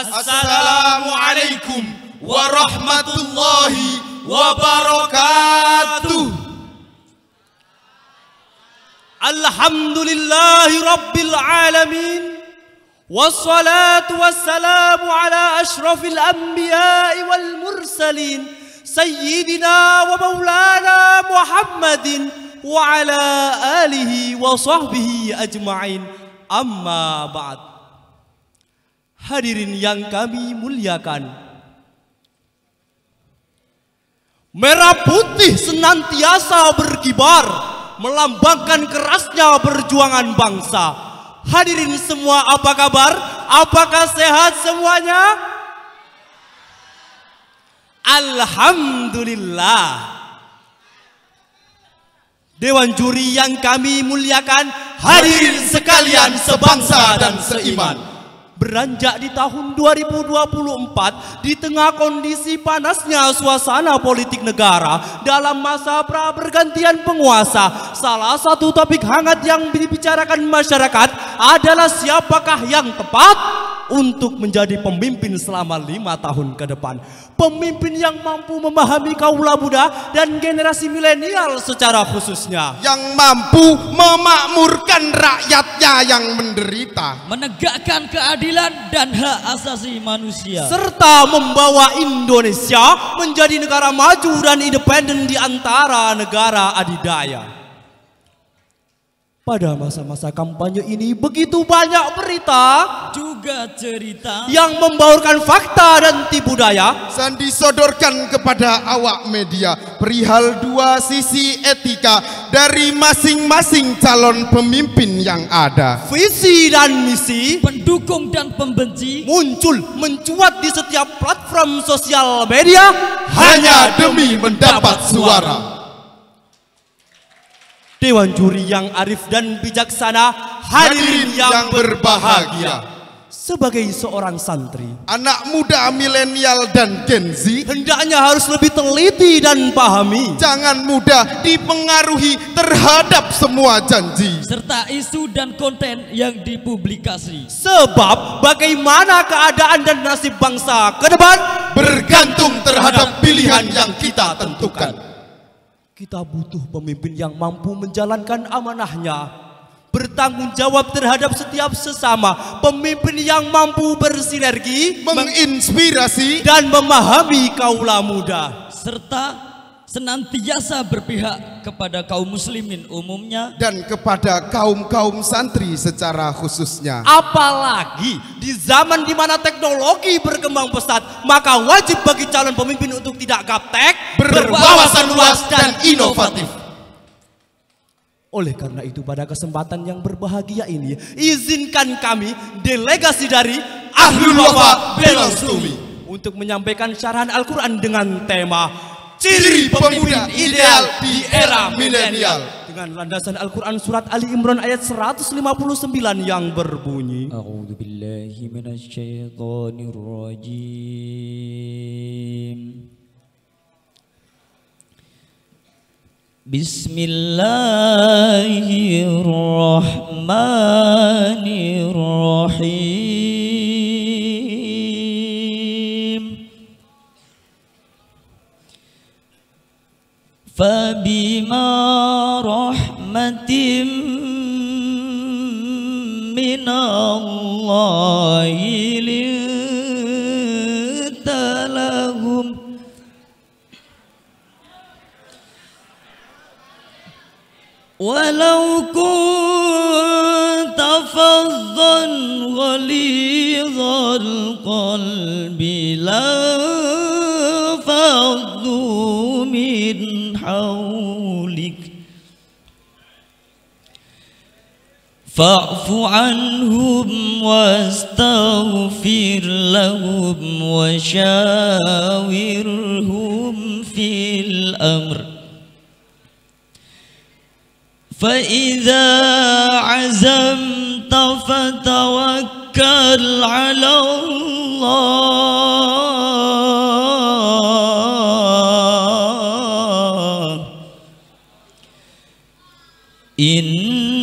السلام عليكم ورحمة الله وبركاته الحمد لله رب العالمين والصلاة والسلام على أشرف الأنبياء والمرسلين سيدنا ومولانا محمد وعلى آله وصحبه أجمعين أما بعد Hadirin yang kami muliakan. Merah putih senantiasa berkibar, melambangkan kerasnya perjuangan bangsa. Hadirin semua apa kabar? Apakah sehat semuanya? Alhamdulillah. Dewan juri yang kami muliakan, hadirin sekalian sebangsa dan seiman. Beranjak di tahun 2024, di tengah kondisi panasnya suasana politik negara dalam masa pra pergantian penguasa, salah satu topik hangat yang dibicarakan masyarakat adalah siapakah yang tepat untuk menjadi pemimpin selama lima tahun ke depan. Pemimpin yang mampu memahami kaula muda dan generasi milenial secara khususnya. Yang mampu memakmurkan rakyatnya yang menderita. Menegakkan keadilan dan hak asasi manusia. Serta membawa Indonesia menjadi negara maju dan independen di antara negara adidaya. Pada masa-masa kampanye ini begitu banyak berita Juga cerita Yang membaurkan fakta dan tipu daya Dan disodorkan kepada awak media Perihal dua sisi etika Dari masing-masing calon pemimpin yang ada Visi dan misi Pendukung dan pembenci Muncul mencuat di setiap platform sosial media Hanya demi mendapat suara Dewan Juri yang arif dan bijaksana, hadirin yang, yang berbahagia. Sebagai seorang santri, anak muda milenial dan Gen Z hendaknya harus lebih teliti dan pahami. Jangan mudah dipengaruhi terhadap semua janji serta isu dan konten yang dipublikasi. Sebab bagaimana keadaan dan nasib bangsa ke depan bergantung terhadap pilihan yang kita tentukan. Kita butuh pemimpin yang mampu menjalankan amanahnya, bertanggung jawab terhadap setiap sesama, pemimpin yang mampu bersinergi, menginspirasi, dan memahami kaula muda, serta senantiasa berpihak kepada kaum muslimin umumnya dan kepada kaum-kaum santri secara khususnya. Apalagi di zaman di mana teknologi berkembang pesat, maka wajib bagi calon pemimpin untuk tidak gaptek, berwawasan luas dan inovatif. Oleh karena itu pada kesempatan yang berbahagia ini, izinkan kami delegasi dari Ahlul Wafa Belostumi untuk menyampaikan syarahan Al-Quran dengan tema ciri pemimpin ideal di era milenial dengan landasan Al-Qur'an surat Ali Imran ayat 159 yang berbunyi A'udzubillahi billahi minasyaitonir rajim Bismillahirrahmanirrahim فبما رحمة من الله لنت لهم ولو كنت فظا غليظ القلب لو فاعف عنهم واستغفر لهم وشاورهم في الأمر فإذا عزمت فتوكل على الله إن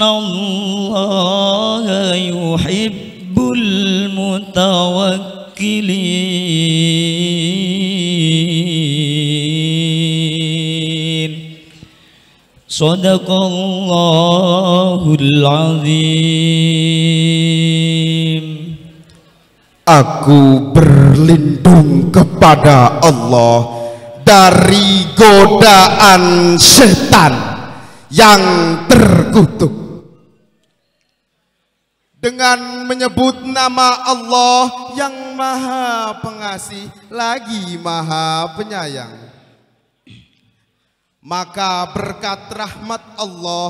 Allah yuhibbul mutawakkilin Sadaqallahul azim Aku berlindung kepada Allah dari godaan setan yang terkutuk dengan menyebut nama Allah yang maha pengasih lagi maha penyayang. Maka berkat rahmat Allah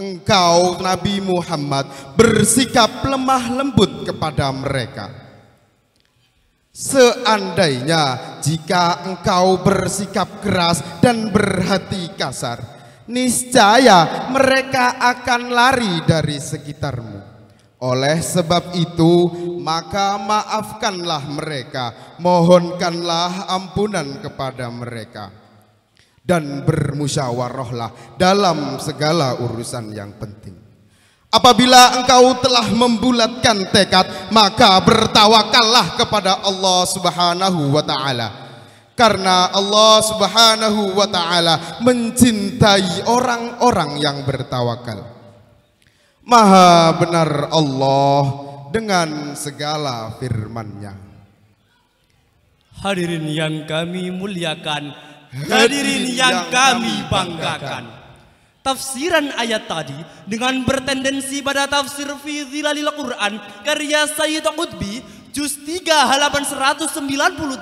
engkau Nabi Muhammad bersikap lemah lembut kepada mereka. Seandainya jika engkau bersikap keras dan berhati kasar, niscaya mereka akan lari dari sekitarmu. Oleh sebab itu, maka maafkanlah mereka, mohonkanlah ampunan kepada mereka, dan bermusyawarahlah dalam segala urusan yang penting. Apabila engkau telah membulatkan tekad, maka bertawakallah kepada Allah Subhanahu wa Ta'ala. Karena Allah Subhanahu wa Ta'ala mencintai orang-orang yang bertawakal. Maha benar Allah dengan segala firman-Nya. Hadirin yang kami muliakan, hadirin yang, kami banggakan. Tafsiran ayat tadi dengan bertendensi pada tafsir fi zilalil Quran karya Sayyid Qutbi juz 3 halaman 198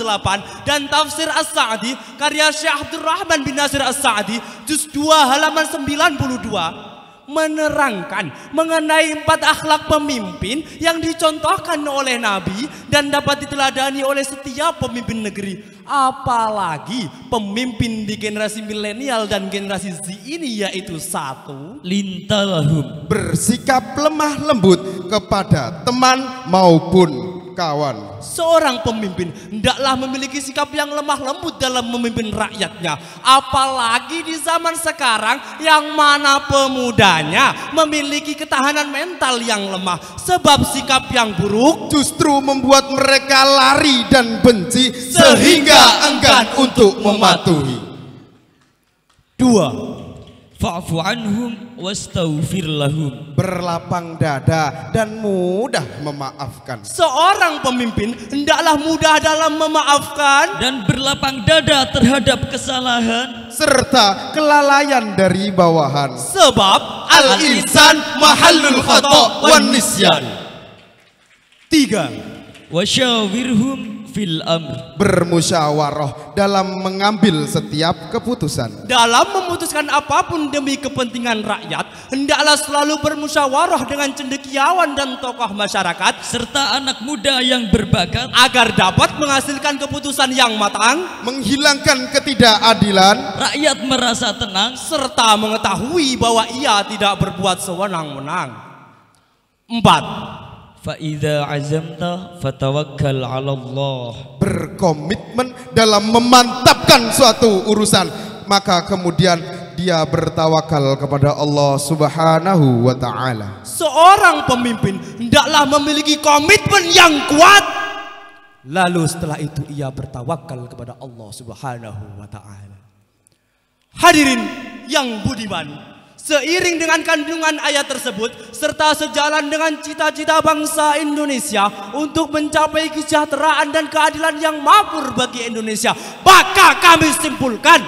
dan tafsir As-Sa'di karya Syekh Abdul Rahman bin Nasir As-Sa'di juz 2 halaman 92 menerangkan mengenai empat akhlak pemimpin yang dicontohkan oleh Nabi dan dapat diteladani oleh setiap pemimpin negeri. Apalagi pemimpin di generasi milenial dan generasi Z ini yaitu satu. Lintalahum. Bersikap lemah lembut kepada teman maupun kawan. Seorang pemimpin hendaklah memiliki sikap yang lemah lembut dalam memimpin rakyatnya. Apalagi di zaman sekarang yang mana pemudanya memiliki ketahanan mental yang lemah. Sebab sikap yang buruk justru membuat mereka lari dan benci sehingga enggan untuk mematuhi. Dua, Fa'fu anhum wastaghfir lahum. Berlapang dada dan mudah memaafkan. Seorang pemimpin hendaklah mudah dalam memaafkan dan berlapang dada terhadap kesalahan serta kelalaian dari bawahan. Sebab al-insan mahallul khata' wan nisyan. Tiga. Wasyawirhum fil amr bermusyawarah dalam mengambil setiap keputusan dalam memutuskan apapun demi kepentingan rakyat hendaklah selalu bermusyawarah dengan cendekiawan dan tokoh masyarakat serta anak muda yang berbakat agar dapat menghasilkan keputusan yang matang menghilangkan ketidakadilan rakyat merasa tenang serta mengetahui bahwa ia tidak berbuat sewenang-wenang empat Faida azamta fatawakkal ala Allah. Berkomitmen dalam memantapkan suatu urusan, maka kemudian dia bertawakal kepada Allah Subhanahu wa taala. Seorang pemimpin hendaklah memiliki komitmen yang kuat. Lalu setelah itu ia bertawakal kepada Allah Subhanahu wa taala. Hadirin yang budiman, Seiring dengan kandungan ayat tersebut serta sejalan dengan cita-cita bangsa Indonesia untuk mencapai kesejahteraan dan keadilan yang makmur bagi Indonesia, maka kami simpulkan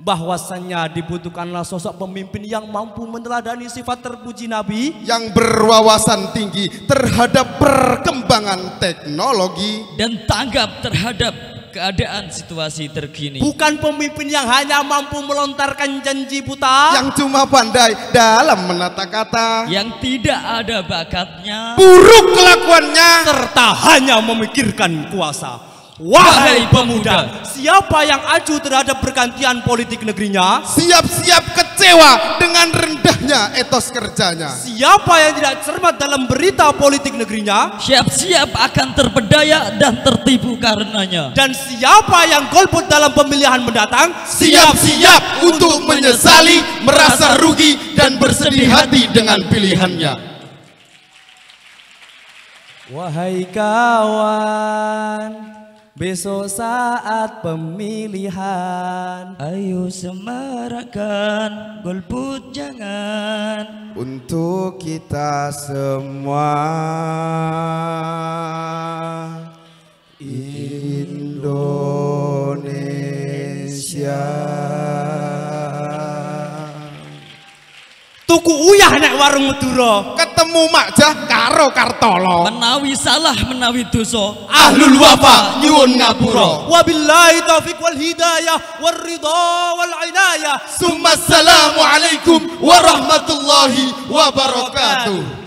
bahwasannya dibutuhkanlah sosok pemimpin yang mampu meneladani sifat terpuji Nabi yang berwawasan tinggi terhadap perkembangan teknologi dan tanggap terhadap keadaan situasi terkini. Bukan pemimpin yang hanya mampu melontarkan janji buta. Yang cuma pandai dalam menata kata. Yang tidak ada bakatnya. Buruk kelakuannya. Serta hanya memikirkan kuasa. Wahai pemuda, siapa yang acuh terhadap pergantian politik negerinya? Siap-siap ke kecewa dengan rendahnya etos kerjanya. Siapa yang tidak cermat dalam berita politik negerinya, siap-siap akan terpedaya dan tertipu karenanya. Dan siapa yang golput dalam pemilihan mendatang, siap-siap untuk menyesali, merasa rugi dan bersedih hati dengan pilihannya. Wahai kawan, Besok saat pemilihan Ayo semarakan golput jangan Untuk kita semua Indonesia tuku uyah nek warung Madura. Ketemu Makjah karo Kartolo. Menawi salah menawi dosa, ahlul wafa nyuwun ngapura. Wabillahi taufiq wal hidayah war ridha wal inayah. Summa assalamu alaikum warahmatullahi wabarakatuh.